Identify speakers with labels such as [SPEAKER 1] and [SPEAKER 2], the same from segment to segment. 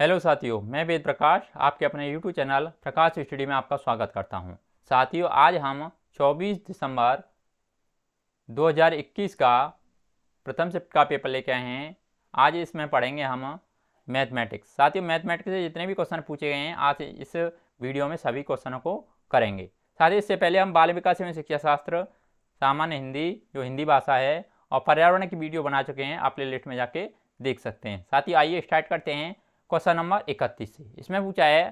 [SPEAKER 1] hello साथियों मैं वेद प्रकाश आपके अपने यूट्यूब चैनल प्रकाश स्टडी में आपका स्वागत करता हूं साथियों आज हम 24 दिसंबर 2021 का प्रथम शिफ्ट का पेपर लेके आए हैं आज इसमें पढ़ेंगे हम मैथमेटिक्स साथियों मैथमेटिक्स से जितने भी क्वेश्चन पूछे गए हैं आज इस वीडियो में सभी क्वेश्चनों को करेंगे साथ ही इससे पहले हम बाल विकास एवं शिक्षा शास्त्र सामान्य हिंदी जो हिंदी भाषा है और पर्यावरण की वीडियो बना चुके हैं आप प्ले लिस्ट में जाके देख सकते हैं साथ ही आइए स्टार्ट करते हैं क्वेश्चन नंबर इकतीस से इसमें पूछा है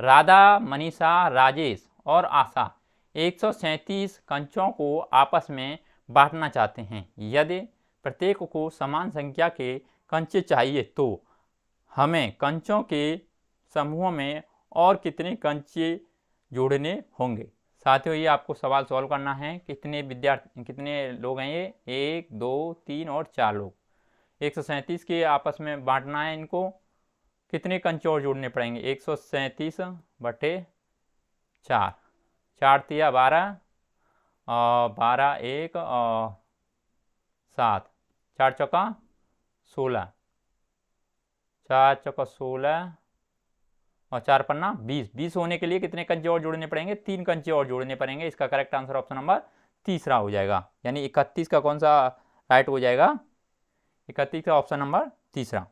[SPEAKER 1] राधा मनीषा राजेश और आशा एक कंचों को आपस में बांटना चाहते हैं यदि प्रत्येक को समान संख्या के कंचे चाहिए तो हमें कंचों के समूह में और कितने कंचे जोड़ने होंगे साथियों ये आपको सवाल सॉल्व करना है कितने विद्यार्थी कितने लोग हैं ये एक दो तीन और चार लोग एक के आपस में बांटना है इनको कितने कंचोर जोड़ने पड़ेंगे एक सौ सैंतीस बटे चार चार तिया बारह और बारह एक और सात चार चौका सोलह चार चौका सोलह और चार पन्ना बीस बीस होने के लिए कितने कंचे और जोड़ने पड़ेंगे तीन कंचे और जोड़ने पड़ेंगे इसका करेक्ट आंसर ऑप्शन नंबर तीसरा हो जाएगा यानी इकतीस का कौन सा राइट हो जाएगा इकतीस का ऑप्शन नंबर तीसरा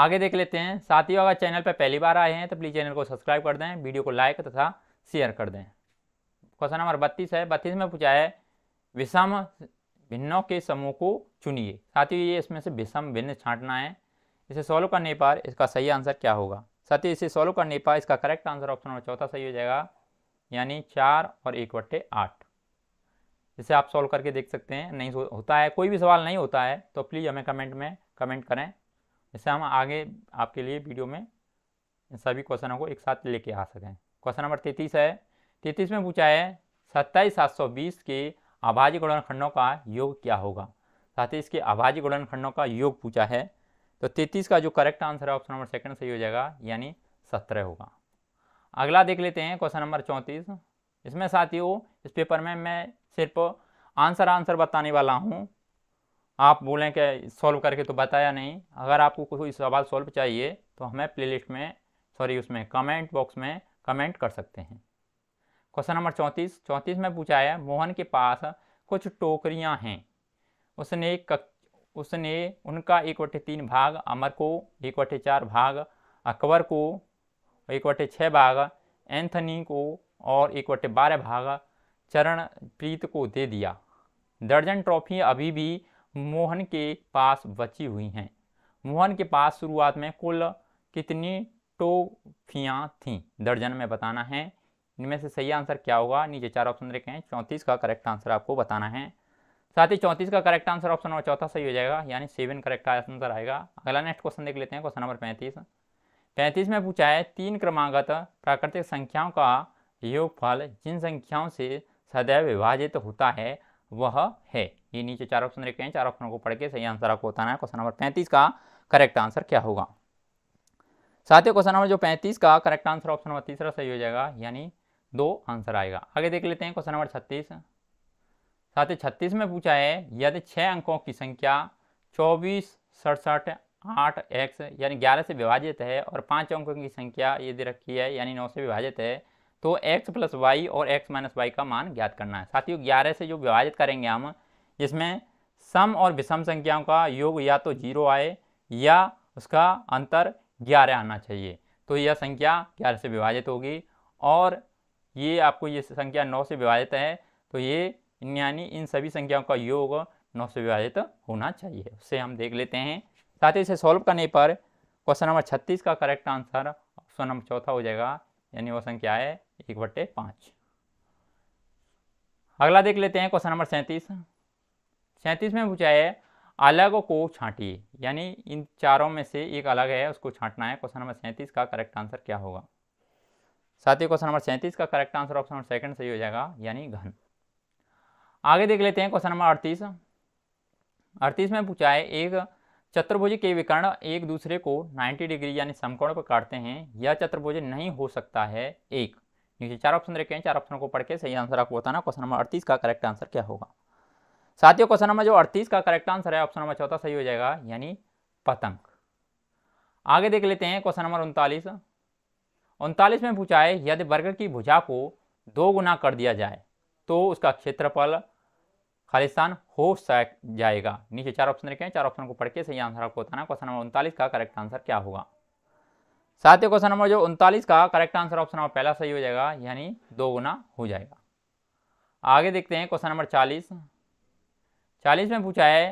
[SPEAKER 1] आगे देख लेते हैं साथियों अगर चैनल पर पहली बार आए हैं तो प्लीज़ चैनल को सब्सक्राइब कर दें वीडियो को लाइक तथा शेयर कर दें क्वेश्चन नंबर बत्तीस है बत्तीस में पूछा है विषम भिन्नों के समूह को चुनिए साथियों ये इसमें से विषम भिन्न छांटना है इसे सॉल्व करने पर इसका सही आंसर क्या होगा साथ इसे सॉल्व करने पर इसका करेक्ट आंसर ऑप्शन नंबर चौथा सही हो जाएगा यानी चार और एक बट्टे आठ इसे आप सॉल्व करके देख सकते हैं नहीं होता है कोई भी सवाल नहीं होता है तो प्लीज़ हमें कमेंट में कमेंट करें इससे हम आगे आपके लिए वीडियो में इन सभी क्वेश्चनों को एक साथ लेके आ सकें क्वेश्चन नंबर तैतीस है तैतीस में पूछा है सत्ताईस सात सौ बीस के आभाजी गुणनखंडों का योग क्या होगा साथ ही इसके आभाजी गुणनखंडों का योग पूछा है तो तैतीस का जो करेक्ट आंसर है ऑप्शन नंबर सेकंड सही हो जाएगा यानी सत्रह होगा अगला देख लेते हैं क्वेश्चन नंबर चौंतीस इसमें साथियों इस पेपर में मैं सिर्फ आंसर आंसर बताने वाला हूँ आप बोलें कि सॉल्व करके तो बताया नहीं अगर आपको कोई सवाल सॉल्व चाहिए तो हमें प्लेलिस्ट में सॉरी उसमें कमेंट बॉक्स में कमेंट कर सकते हैं क्वेश्चन नंबर चौंतीस चौंतीस में पूछा है मोहन के पास कुछ टोकरियां हैं उसने कक, उसने उनका एक बटे तीन भाग अमर को एक बटे चार भाग अकबर को एक बटे छः भाग एंथनी को और एक बटे बारह भाग चरणप्रीत को दे दिया दर्जन ट्रॉफी अभी भी मोहन के पास बची हुई हैं मोहन के पास शुरुआत में कुल कितनी टोफियाँ थीं दर्जन में बताना है इनमें से सही आंसर क्या होगा नीचे चार ऑप्शन देखे हैं चौंतीस का करेक्ट आंसर आपको बताना है साथ ही चौंतीस का करेक्ट आंसर ऑप्शन नंबर चौथा सही हो जाएगा यानी सेवन करेक्ट आंसर आएगा अगला नेक्स्ट क्वेश्चन देख लेते हैं क्वेश्चन नंबर पैंतीस पैंतीस में पूछा है तीन क्रमागत प्राकृतिक संख्याओं का योगफल जिन संख्याओं से सदैव विभाजित होता है वह है ये नीचे चार ऑप्शन रखे हैं चार ऑप्शनों को पढ़ के सही आंसर आपको बताना है क्वेश्चन नंबर पैंतीस का करेक्ट आंसर क्या होगा साथियों क्वेश्चन नंबर जो पैंतीस का करेक्ट आंसर ऑप्शन नंबर तीसरा सही हो जाएगा यानी दो आंसर आएगा आगे देख लेते हैं क्वेश्चन नंबर छत्तीस साथ ही छत्तीस में पूछा है यदि छः अंकों की संख्या चौबीस सड़सठ आठ एक्स यानी ग्यारह से विभाजित है और पाँच अंकों की संख्या यदि रखी है यानी नौ से विभाजित है तो x प्लस वाई और x माइनस वाई का मान ज्ञात करना है साथियों ग्यारह से जो विभाजित करेंगे हम जिसमें सम और विषम संख्याओं का योग या तो जीरो आए या उसका अंतर ग्यारह आना चाहिए तो यह संख्या ग्यारह से विभाजित होगी और ये आपको ये संख्या नौ से विभाजित है तो ये यानी इन सभी संख्याओं का योग नौ से विभाजित होना चाहिए उससे हम देख लेते हैं साथ ही इसे सॉल्व करने पर क्वेश्चन नंबर छत्तीस का करेक्ट आंसर ऑप्शन नंबर चौथा हो जाएगा यानी वह संख्या है एक बट्टे पाँच अगला देख लेते हैं क्वेश्चन नंबर सैंतीस सैंतीस में पूछा है अलग को छांटिए यानी इन चारों में से एक अलग है उसको छांटना है क्वेश्चन नंबर सैंतीस का करेक्ट आंसर क्या होगा साथ ही क्वेश्चन नंबर सैंतीस का correct answer option number second सही हो जाएगा यानी घन आगे देख लेते हैं क्वेश्चन नंबर अड़तीस अड़तीस में पूछा है एक चतुर्भुज के विकर्ण एक दूसरे को 90 डिग्री यानी समकोण पर काटते हैं यह चतुर्भुज नहीं हो सकता है एक नीचे चार ऑप्शन रखे हैं चार ऑप्शन को पढ़ के सही आंसर आपको बताना क्वेश्चन नंबर अड़तीस का करेक्ट आंसर क्या होगा साथियों क्वेश्चन नंबर जो अड़तीस का करेक्ट आंसर है ऑप्शन नंबर चौथा सही हो जाएगा यानी पतंग आगे देख लेते हैं क्वेश्चन नंबर उनतालीस उनतालीस में पूछा है यदि बर्गर की भुजा को दो गुना कर दिया जाए तो उसका क्षेत्रफल खालिस्तान हो जाएगा नीचे चार ऑप्शन रखे हैं चार ऑप्शन को पढ़ के सही आंसर आपको बताना क्वेश्चन नंबर उनतालीस का करेक्ट आंसर क्या होगा साथ ही क्वेश्चन नंबर जो उनतालीस का करेक्ट आंसर ऑप्शन नंबर पहला सही हो जाएगा यानी दो गुना हो जाएगा आगे देखते हैं क्वेश्चन नंबर चालीस चालीस में पूछा है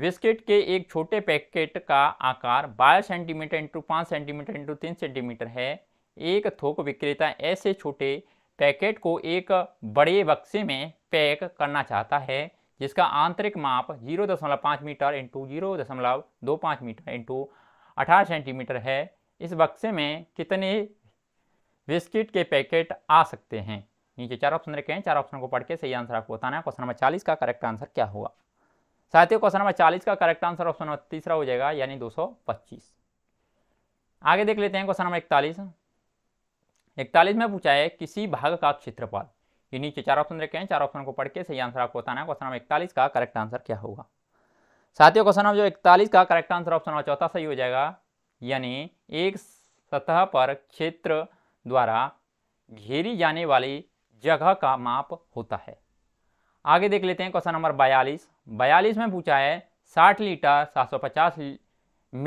[SPEAKER 1] बिस्किट के एक छोटे पैकेट का आकार 12 सेंटीमीटर इंटू पाँच सेंटीमीटर इंटू तीन सेंटीमीटर है एक थोक विक्रेता ऐसे छोटे पैकेट को एक बड़े बक्से में पैक करना चाहता है जिसका आंतरिक माप 0.5 metre into zero metre into 18 centimetre है इस बक्से में कितने बिस्किट के पैकेट आ सकते हैं नीचे चार ऑप्शन रखे हैं चार ऑप्शन को पढ़ के सही आंसर आपको बताना है क्वेश्चन नंबर चालीस का करेक्ट आंसर क्या होगा साथियों क्वेश्चन नंबर चालीस का करेक्ट आंसर ऑप्शन नंबर तीसरा हो जाएगा यानी दो सौ पच्चीस आगे देख लेते हैं क्वेश्चन नंबर इकतालीस इकतालीस में पूछा है किसी भाग का क्षेत्रफल ये नीचे चार ऑप्शन रखे हैं चार ऑप्शन को पढ़ के सही आंसर आपको बताना है क्वेश्चन नंबर इकतालीस का करेक्ट आंसर क्या होगा साथियों क्वेश्चन नंबर जो इकतालीस का करेक्ट आंसर ऑप्शन नंबर चौथा सही हो जाएगा यानी एक सतह पर क्षेत्र द्वारा घेरी जाने वाली जगह का माप होता है आगे देख लेते हैं क्वेश्चन नंबर बयालीस बयालीस में पूछा है साठ लीटर सात सौ पचास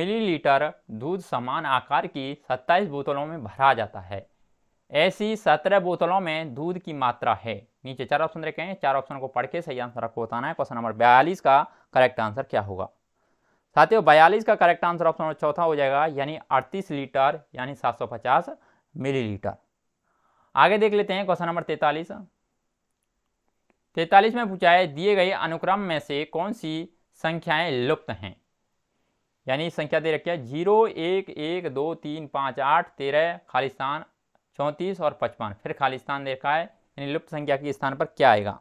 [SPEAKER 1] मिलीलीटर दूध समान आकार की सत्ताईस बोतलों में भरा जाता है ऐसी सत्रह बोतलों में दूध की मात्रा है नीचे चार ऑप्शन देखें चार ऑप्शन को पढ़ के सही आंसर आपको बताना है क्वेश्चन नंबर बयालीस का करेक्ट आंसर क्या होगा साथियों बयालीस का करेक्ट आंसर ऑप्शन चौथा हो जाएगा यानी अड़तीस लीटर यानी सात सौ पचास मिलीलीटर आगे देख लेते हैं क्वेश्चन नंबर तैतालीस तैतालीस में पूछा है दिए गए अनुक्रम में से कौन सी संख्याएं लुप्त हैं यानी संख्या दे रखी है जीरो एक एक दो तीन पाँच आठ तेरह खालिस्तान चौंतीस और पचपन फिर खालिस्तान देखा है यानी लुप्त संख्या के स्थान पर क्या आएगा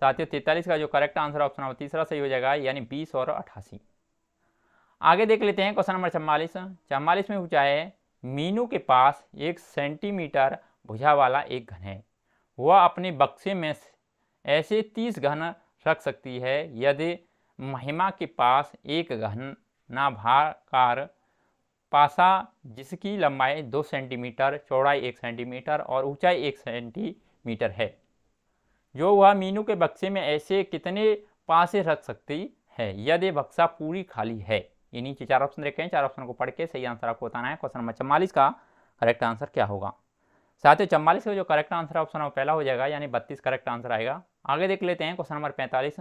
[SPEAKER 1] साथियों तैतालीस का जो करेक्ट आंसर ऑप्शन नंबर तीसरा सही हो जाएगा यानी बीस और अट्ठासी आगे देख लेते हैं क्वेश्चन नंबर चम्बालीस चम्बालीस में पूछा है मीनू के पास एक सेंटीमीटर भुजा वाला एक घन है वह अपने बक्से में ऐसे तीस घन रख सकती है यदि महिमा के पास एक घन नाभाकार पासा जिसकी लंबाई दो सेंटीमीटर चौड़ाई एक सेंटीमीटर और ऊंचाई एक सेंटीमीटर है जो वह मीनू के बक्से में ऐसे कितने पासे रख सकती है यदि बक्सा पूरी खाली है ये नीचे चार ऑप्शन देखे हैं चार ऑप्शन को पढ़ के सही आंसर आपको बताना है क्वेश्चन नंबर चम्बालीस का करेक्ट आंसर क्या होगा साथ ही चम्बालीस का जो करेक्ट आंसर ऑप्शन पहला हो जाएगा यानी बत्तीस करेक्ट आंसर आएगा आगे देख लेते हैं क्वेश्चन नंबर पैंतालीस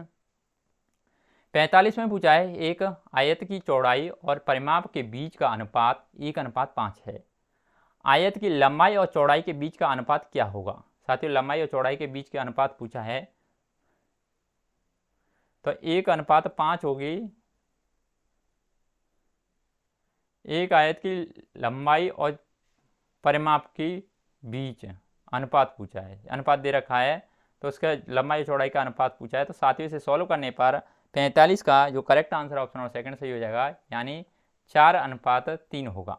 [SPEAKER 1] पैंतालीस में पूछा है एक आयत की चौड़ाई और परिमाप के बीच का अनुपात एक अनुपात पाँच है आयत की लंबाई और चौड़ाई के बीच का अनुपात क्या होगा ही लंबाई और चौड़ाई के बीच के अनुपात पूछा है तो एक अनुपात पाँच होगी एक आयत की लंबाई और परिमाप की बीच अनुपात पूछा है अनुपात दे रखा है तो उसका लंबाई चौड़ाई का अनुपात पूछा है तो साथियों से सॉल्व करने पर पैंतालीस का जो करेक्ट आंसर ऑप्शन और सेकंड सही हो जाएगा यानी चार अनुपात तीन होगा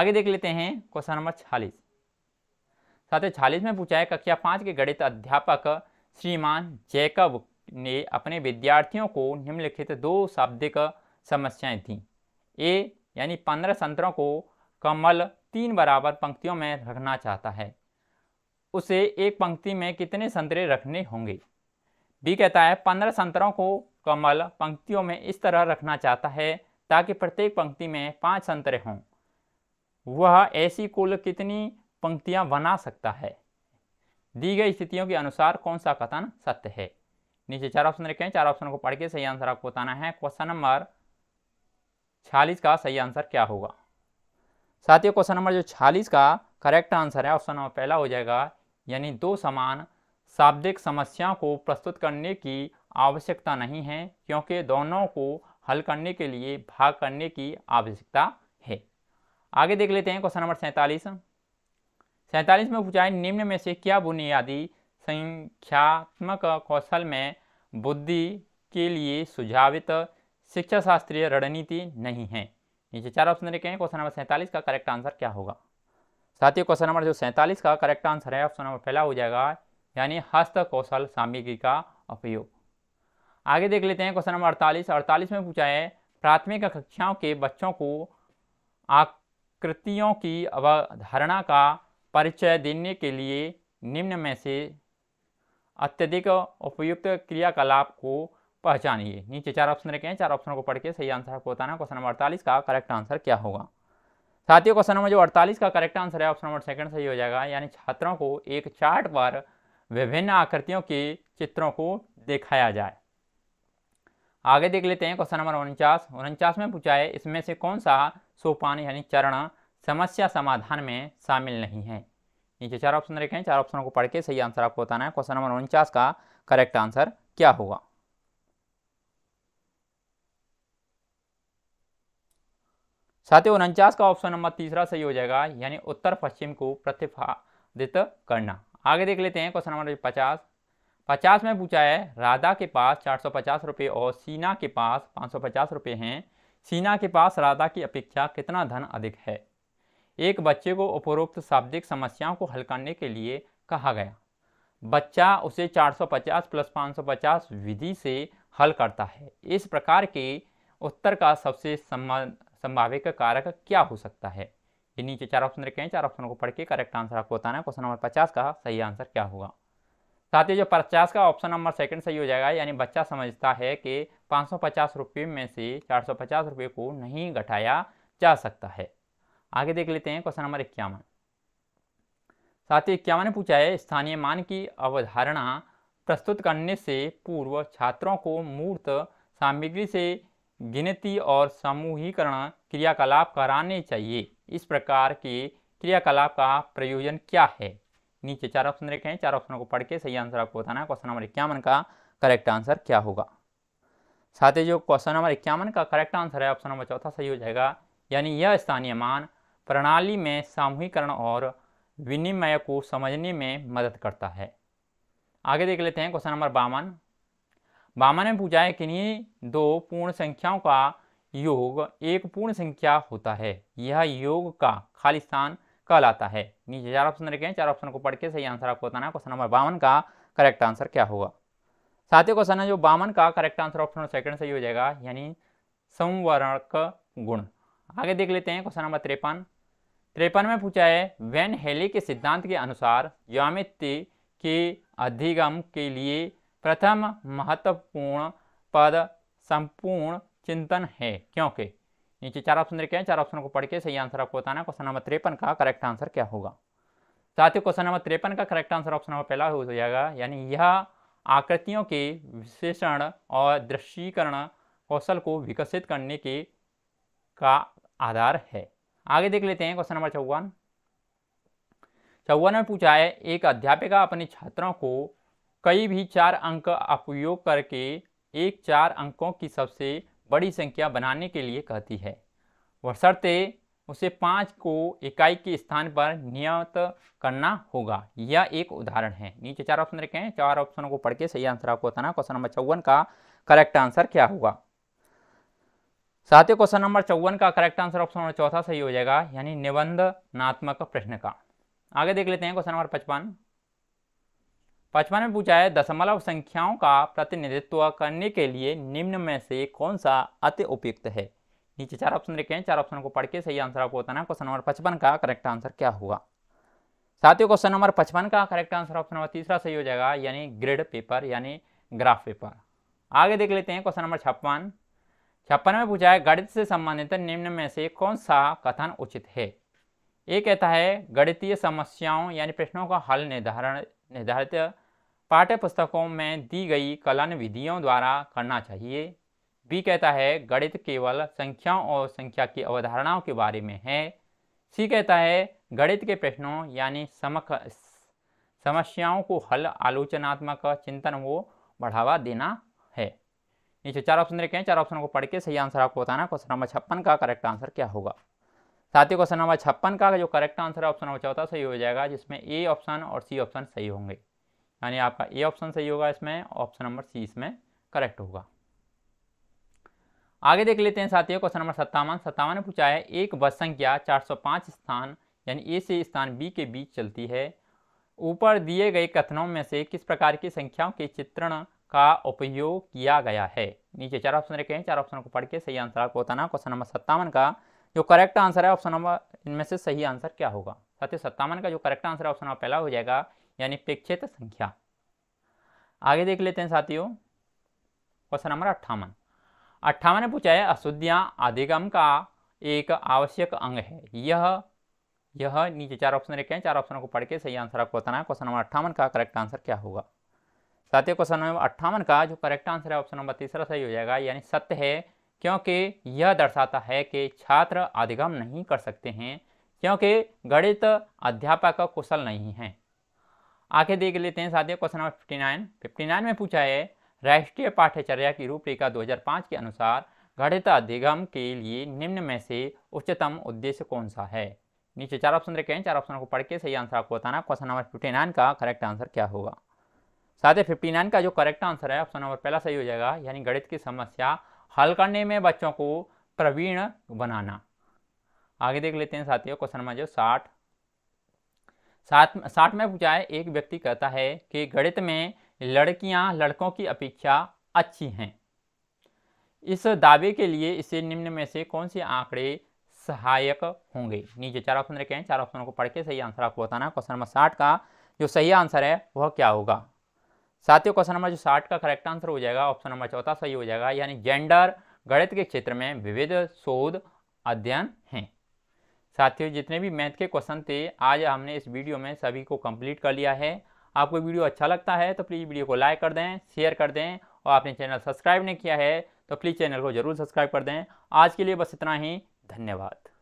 [SPEAKER 1] आगे देख लेते हैं क्वेश्चन नंबर छालीस साथ ही छालीस में पूछा है कक्षा पाँच के गणित अध्यापक श्रीमान जैकब ने अपने विद्यार्थियों को निम्नलिखित दो शाब्दिक समस्याएं थीं ए यानी पंद्रह संतरों को कमल तीन बराबर पंक्तियों में रखना चाहता है उसे एक पंक्ति में कितने संतरे रखने होंगे बी कहता है पंद्रह संतरों को कमल पंक्तियों में इस तरह रखना चाहता है ताकि प्रत्येक पंक्ति में पाँच संतरे हों वह ऐसी कुल कितनी पंक्तियां बना सकता है दी गई स्थितियों के अनुसार कौन सा कथन सत्य है नीचे चार ऑप्शन रखे हैं चार ऑप्शन को पढ़ के सही आंसर आपको बताना है क्वेश्चन नंबर छियालीस का सही आंसर क्या होगा साथियों क्वेश्चन नंबर जो छियालीस का करेक्ट आंसर है ऑप्शन नंबर पहला हो जाएगा यानी दो समान शाब्दिक समस्याओं को प्रस्तुत करने की आवश्यकता नहीं है क्योंकि दोनों को हल करने के लिए भाग करने की आवश्यकता है आगे देख लेते हैं क्वेश्चन नंबर सैंतालीस सैंतालीस में पूछा है निम्न में से क्या बुनियादी संख्यात्मक कौशल में बुद्धि के लिए सुझावित शिक्षा शास्त्रीय रणनीति नहीं है नीचे चार ऑप्शन देखे हैं क्वेश्चन नंबर सैंतालीस का करेक्ट आंसर क्या होगा साथियों क्वेश्चन नंबर जो सैंतालीस का करेक्ट आंसर है ऑप्शन नंबर पहला हो जाएगा यानी हस्त कौशल सामग्री का उपयोग आगे देख लेते हैं क्वेश्चन नंबर अड़तालीस अड़तालीस में पूछा है प्राथमिक कक्षाओं के बच्चों को आकृतियों की अवधारणा का परिचय देने के लिए निम्न में से अत्यधिक उपयुक्त क्रियाकलाप को पहचानिए नीचे चार ऑप्शन रखे हैं चार ऑप्शनों को पढ़ के सही आंसर आपको बताना क्वेश्चन नंबर अड़तालीस का करेक्ट आंसर क्या होगा साथियों क्वेश्चन नंबर जो अड़तालीस का करेक्ट आंसर है ऑप्शन नंबर सेकंड सही हो जाएगा यानी छात्रों को एक चार्ट पर विभिन्न आकृतियों के चित्रों को दिखाया जाए आगे देख लेते हैं क्वेश्चन नंबर उनचास उनचास में पूछा है इसमें से कौन सा सोपान यानी चरण समस्या समाधान में शामिल नहीं है नीचे चार ऑप्शन देखे चार ऑप्शनों को पढ़ के सही आंसर आपको बताना है क्वेश्चन नंबर उनचास का करेक्ट आंसर क्या होगा साथ ही उनचास का ऑप्शन नंबर तीसरा सही हो जाएगा यानी उत्तर पश्चिम को प्रतिपादित करना आगे देख लेते हैं क्वेश्चन नंबर पचास पचास में पूछा है राधा के पास चार सौ पचास रुपये और सीना के पास पाँच सौ पचास रुपये हैं सीना के पास राधा की अपेक्षा कितना धन अधिक है एक बच्चे को उपरोक्त शाब्दिक समस्याओं को हल करने के लिए कहा गया बच्चा उसे 450 प्लस 550 विधि से हल करता है इस प्रकार के उत्तर का सबसे संभाविक कारक क्या हो सकता है ये नीचे चार ऑप्शन रखे हैं चार ऑप्शन को पढ़ के करेक्ट आंसर आपको बताना है क्वेश्चन नंबर पचास का सही आंसर क्या होगा साथ ही जो पचास का ऑप्शन नंबर सेकंड सही हो जाएगा यानी बच्चा समझता है कि पाँच सौ पचास रुपये में से चार सौ पचास रुपये को नहीं घटाया जा सकता है आगे देख लेते हैं क्वेश्चन नंबर इक्यावन साथ ही इक्यावन पूछा है स्थानीय मान की अवधारणा प्रस्तुत करने से पूर्व छात्रों को मूर्त सामग्री से गिनती और समूहीकरण क्रियाकलाप कराने चाहिए इस प्रकार के क्रियाकलाप का प्रयोजन क्या है नीचे चार ऑप्शन रखे हैं चार ऑप्शनों को पढ़ के सही आंसर आपको बताना है क्वेश्चन नंबर इक्यावन का करेक्ट आंसर क्या होगा साथ ही जो क्वेश्चन नंबर इक्यावन का करेक्ट आंसर है ऑप्शन नंबर चौथा सही हो जाएगा यानी यह स्थानीय मान प्रणाली में सामूहिकरण और विनिमय को समझने में मदद करता है आगे देख लेते हैं क्वेश्चन नंबर बावन बावन ने पूछा है किन्हीं दो पूर्ण संख्याओं का योग एक पूर्ण संख्या होता है यह योग का खाली स्थान कहलाता है नीचे चार ऑप्शन रखे हैं चार ऑप्शन को पढ़ के सही आंसर आपको बताना है क्वेश्चन नंबर बावन का करेक्ट आंसर क्या होगा साथ ही क्वेश्चन है जो बावन का करेक्ट आंसर ऑप्शन सेकंड सही हो जाएगा यानी संवरक गुण आगे देख लेते हैं क्वेश्चन नंबर तिरपन तिरपन में पूछा है वेन हेली के सिद्धांत के अनुसार यामित्य के अधिगम के लिए प्रथम महत्वपूर्ण पद संपूर्ण चिंतन है क्योंकि नीचे चार ऑप्शन देखे हैं चार ऑप्शन को पढ़ के सही आंसर आपको बताना है क्वेश्चन नंबर तिरपन का करेक्ट आंसर क्या होगा साथ ही क्वेश्चन नंबर त्रेपन का करेक्ट आंसर ऑप्शन नंबर पहला हो जाएगा यानी यह आकृतियों के विश्लेषण और दृश्यीकरण कौशल को विकसित करने के का आधार है आगे देख लेते हैं क्वेश्चन नंबर चौवन चौवन में पूछा है एक अध्यापिका अपने छात्रों को कई भी चार अंक उपयोग करके एक चार अंकों की सबसे बड़ी संख्या बनाने के लिए कहती है बशर्ते उसे पाँच को इकाई के स्थान पर नियत करना होगा यह एक उदाहरण है नीचे चार ऑप्शन रखे हैं चार ऑप्शनों को पढ़ के सही आंसर आपको बताना क्वेश्चन नंबर चौवन का करेक्ट आंसर क्या होगा साथियों क्वेश्चन नंबर चौवन का करेक्ट आंसर ऑप्शन नंबर चौथा सही हो जाएगा यानी निबंधनात्मक प्रश्न का आगे देख लेते हैं क्वेश्चन नंबर पचपन पचपन में पूछा है दशमलव संख्याओं का प्रतिनिधित्व करने के लिए निम्न में से कौन सा अति उपयुक्त है नीचे चार ऑप्शन देखे हैं चार ऑप्शन को पढ़ के सही आंसर आपको बताना क्वेश्चन नंबर पचपन का करेक्ट आंसर क्या होगा साथियों क्वेश्चन नंबर पचपन का करेक्ट आंसर ऑप्शन नंबर तीसरा सही हो जाएगा यानी ग्रिड पेपर यानी ग्राफ पेपर आगे देख लेते हैं क्वेश्चन नंबर छप्पन छप्पन में पूछा है गणित से संबंधित निम्न में से कौन सा कथन उचित है ये कहता है गणितीय समस्याओं यानी प्रश्नों का हल निर्धारण निर्धारित पाठ्य पुस्तकों में दी गई कलन विधियों द्वारा करना चाहिए बी कहता है गणित केवल संख्याओं और संख्या की अवधारणाओं के बारे में है सी कहता है गणित के प्रश्नों यानी समक समस्याओं को हल आलोचनात्मक चिंतन को बढ़ावा देना नीचे चार ऑप्शन देखे हैं चार ऑप्शन को पढ़ के सही आंसर आपको बताना क्वेश्चन नंबर छप्पन का करेक्ट आंसर क्या होगा साथ ही क्वेश्चन नंबर छप्पन का जो करेक्ट आंसर है ऑप्शन नंबर चौथा सही हो जाएगा जिसमें ए ऑप्शन और सी ऑप्शन सही होंगे यानी आपका ए ऑप्शन सही होगा इसमें ऑप्शन नंबर सी इसमें करेक्ट होगा आगे देख लेते हैं साथियों क्वेश्चन नंबर सत्तावन सत्तावन ने पूछा है एक बस संख्या 405 स्थान यानी ए से स्थान बी के बीच चलती है ऊपर दिए गए कथनों में से किस प्रकार की संख्याओं के चित्रण का उपयोग किया गया है नीचे चार ऑप्शन रखे हैं चार ऑप्शन को पढ़ के सही आंसर आपको बताना क्वेश्चन नंबर सत्तावन का जो करेक्ट आंसर है ऑप्शन नंबर इनमें से सही आंसर क्या होगा साथ ही सत्तावन का जो करेक्ट आंसर है ऑप्शन नंबर पहला हो जाएगा यानी प्रेक्षित संख्या आगे देख लेते हैं साथियों क्वेश्चन नंबर अट्ठावन अट्ठावन ने पूछा है अशुद्धियाँ अधिगम का एक आवश्यक अंग है यह यह नीचे चार ऑप्शन रखे हैं चार ऑप्शनों को पढ़ के सही आंसर आपको बताना है क्वेश्चन नंबर अट्ठावन का करेक्ट आंसर क्या होगा साथियों क्वेश्चन नंबर अट्ठावन का जो करेक्ट आंसर है ऑप्शन नंबर तीसरा सही हो जाएगा यानी सत्य है क्योंकि यह दर्शाता है कि छात्र अधिगम नहीं कर सकते हैं क्योंकि गणित अध्यापक कुशल नहीं है आगे देख लेते हैं साथियों question number fifty nine fifty nine में पूछा है राष्ट्रीय पाठ्यचर्या की रूपरेखा 2005 के अनुसार गणित अधिगम के लिए निम्न में से उच्चतम उद्देश्य कौन सा है नीचे चार ऑप्शन देखे हैं चार ऑप्शन को पढ़ के सही आंसर आपको बताना क्वेश्चन नंबर फिफ्टी नाइन का करेक्ट आंसर क्या होगा साथ ही फिफ्टी नाइन का जो करेक्ट आंसर है ऑप्शन नंबर पहला सही हो जाएगा यानी गणित की समस्या हल करने में बच्चों को प्रवीण बनाना आगे देख लेते हैं साथियों क्वेश्चन नंबर जो साठ साठ साठ में पूछा है एक व्यक्ति कहता है कि गणित में लड़कियां लड़कों की अपेक्षा अच्छी हैं इस दावे के लिए इसे निम्न में से कौन से आंकड़े सहायक होंगे नीचे चार ऑप्शन रखे हैं चार ऑप्शनों को पढ़ के सही आंसर आपको बताना क्वेश्चन नंबर साठ का जो सही आंसर है वह क्या होगा साथियों क्वेश्चन नंबर जो साठ का करेक्ट आंसर हो जाएगा ऑप्शन नंबर चौथा सही हो जाएगा यानी जेंडर गणित के क्षेत्र में विविध शोध अध्ययन हैं साथियों जितने भी मैथ के क्वेश्चन थे आज हमने इस वीडियो में सभी को कंप्लीट कर लिया है आपको वीडियो अच्छा लगता है तो प्लीज़ वीडियो को लाइक कर दें शेयर कर दें और आपने चैनल सब्सक्राइब नहीं किया है तो प्लीज़ चैनल को जरूर सब्सक्राइब कर दें आज के लिए बस इतना ही धन्यवाद